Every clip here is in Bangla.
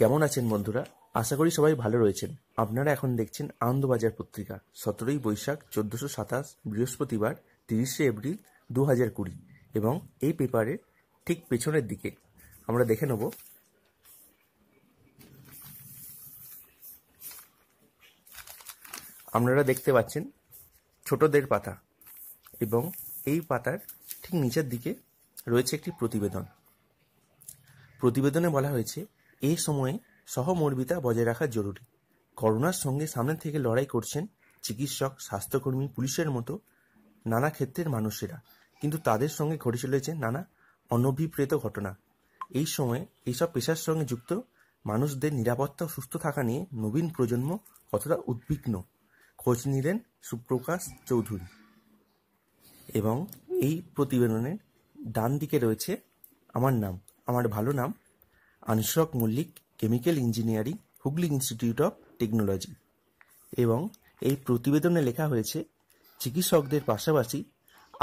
কেমন আছেন বন্ধুরা আশা করি সবাই ভালো রয়েছেন আপনারা এখন দেখছেন আনন্দবাজার পত্রিকা সতেরোই বৈশাখ চোদ্দশো সাতাশ বৃহস্পতিবার তিরিশে এপ্রিল দু হাজার কুড়ি এবং এই পেপারে ঠিক পেছনের দিকে আমরা দেখে নেব আপনারা দেখতে পাচ্ছেন ছোটদের পাতা এবং এই পাতার ঠিক নিচের দিকে রয়েছে একটি প্রতিবেদন প্রতিবেদনে বলা হয়েছে এ সময়ে সহমর্মিতা বজায় রাখা জরুরি করোনার সঙ্গে সামনে থেকে লড়াই করছেন চিকিৎসক স্বাস্থ্যকর্মী পুলিশের মতো নানা ক্ষেত্রের মানুষেরা কিন্তু তাদের সঙ্গে ঘটে চলেছে নানা অনভিপ্রেত ঘটনা এই সময়ে এইসব পেশার সঙ্গে যুক্ত মানুষদের নিরাপত্তা ও সুস্থ থাকা নিয়ে নবীন প্রজন্ম কতটা উদ্বিগ্ন খোঁজ নিলেন সুপ্রকাশ চৌধুরী এবং এই প্রতিবেদনের ডান দিকে রয়েছে আমার নাম আমার ভালো নাম Anshak Mallick chemical engineering Hooghly Institute of Technology এবং এই প্রতিবেদনে লেখা হয়েছে চিকিৎসকদের পাশাপাশি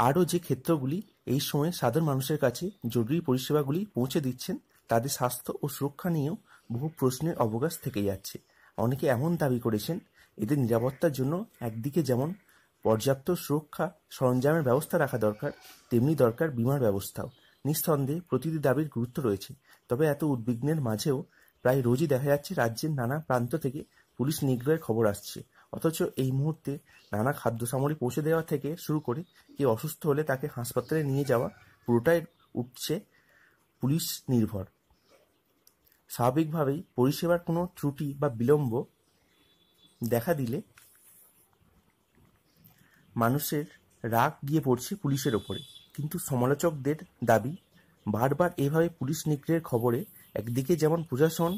আরও যে ক্ষেত্রগুলি এই সময়ে সাধারণ মানুষের কাছে জরুরি পরিষেবাগুলি পৌঁছে দিচ্ছেন তাদের স্বাস্থ্য ও সুরক্ষা নিয়েও বহু প্রশ্নের অবকাশ থেকে যাচ্ছে অনেকে এমন দাবি করেছেন এদের নিরাপত্তার জন্য একদিকে যেমন পর্যাপ্ত সুরক্ষা সরঞ্জামের ব্যবস্থা রাখা দরকার তেমনি দরকার বিমার ব্যবস্থাও নিঃসন্দেহে প্রতিটি দাবির গুরুত্ব রয়েছে তবে এত উদ্বিগ্নের মাঝেও প্রায় রোজই দেখা যাচ্ছে রাজ্যের নানা প্রান্ত থেকে পুলিশ নিগ্রহের খবর আসছে অথচ এই মুহূর্তে নানা খাদ্য সামগ্রী পৌঁছে দেওয়া থেকে শুরু করে কেউ অসুস্থ হলে তাকে হাসপাতালে নিয়ে যাওয়া পুরোটাই উঠছে পুলিশ নির্ভর স্বাভাবিকভাবেই পরিষেবার কোনো ত্রুটি বা বিলম্ব দেখা দিলে মানুষের রাগ গিয়ে পড়ছে পুলিশের ওপরে কিন্তু সমালোচকদের দাবি, বারবার এভাবে পুলিশ নিগ্রহের খবরে একদিকে যেমন প্রশাসন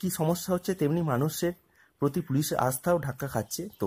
কি সমস্যা হচ্ছে, তেমনি মানুষের প্রতি পুলিশের আস্থাও ধাক্কা খাচ্ছে তো।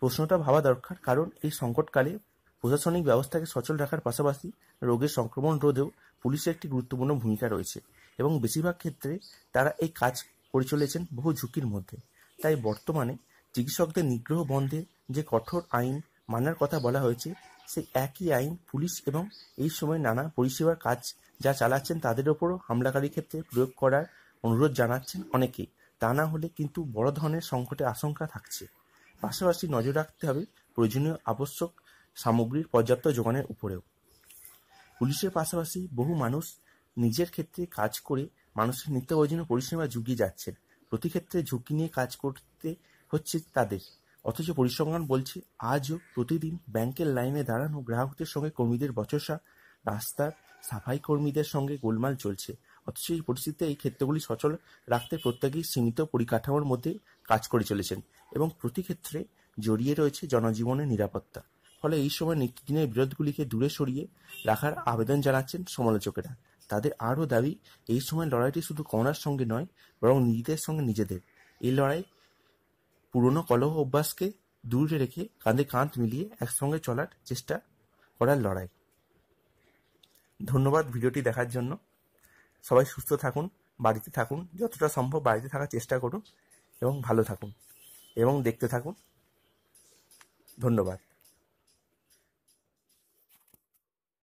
প্রশ্নটা ভাবা দরকার, কারণ এই সংকটকালে প্রশাসনিক ব্যবস্থাকে সচল রাখার পাশাপাশি রোগের সংক্রমণ রোধেও পুলিশের একটি গুরুত্বপূর্ণ ভূমিকা রয়েছে এবং বেশিরভাগ ক্ষেত্রে তারা এই কাজ করে চলেছেন বহু ঝুঁকির মধ্যে। তাই বর্তমানে চিকিৎসকদের নিগ্রহ বন্ধে যে কঠোর আইন মানার কথা বলা হয়েছে সেই একই আইন পুলিশ এবং এই সময় নানা পরিষেবার কাজ যা চালাচ্ছেন তাদের ওপরও হামলাকারী ক্ষেত্রে প্রয়োগ করার অনুরোধ জানাচ্ছেন অনেকেই তা না হলে কিন্তু বড় ধরনের সংকটের আশঙ্কা থাকছে পাশাপাশি নজর রাখতে হবে প্রয়োজনীয় আবশ্যক সামগ্রীর পর্যাপ্ত যোগানের উপরেও পুলিশের পাশাপাশি বহু মানুষ নিজের ক্ষেত্রে কাজ করে মানুষের নিত্য প্রয়োজনীয় পরিষেবা যুগিয়ে যাচ্ছেন প্রতি ক্ষেত্রে ঝুঁকি নিয়ে কাজ করতে হচ্ছে তাদের অথচ পরিসংখ্যান বলছে আজও প্রতিদিন ব্যাংকের লাইনে দাঁড়ানো গ্রাহকদের সঙ্গে কর্মীদের বচসা রাস্তার সাফাই কর্মীদের সঙ্গে গোলমাল চলছে অথচ এই পরিস্থিতিতে এই ক্ষেত্রগুলি সচল রাখতে প্রত্যেকেই সীমিত পরিকাঠামোর মধ্যে কাজ করে চলেছেন এবং প্রতি ক্ষেত্রে জড়িয়ে রয়েছে জনজীবনের নিরাপত্তা ফলে এই সময় নিত্যদিনের বিরোধগুলিকে দূরে সরিয়ে রাখার আবেদন জানাচ্ছেন সমালোচকেরা তাদের আরও দাবি এই সময় লড়াইটি শুধু করোনার সঙ্গে নয় বরং নিজেদের সঙ্গে নিজেদের এই লড়াই পুরনো কলহ অভ্যাসকে দূরে রেখে কাঁধে কাঁধ মিলিয়ে একসঙ্গে চলার চেষ্টা করার লড়াই ধন্যবাদ ভিডিওটি দেখার জন্য সবাই সুস্থ থাকুন বাড়িতে থাকুন যতটা সম্ভব বাড়িতে থাকার চেষ্টা করুন এবং ভালো থাকুন এবং দেখতে থাকুন ধন্যবাদ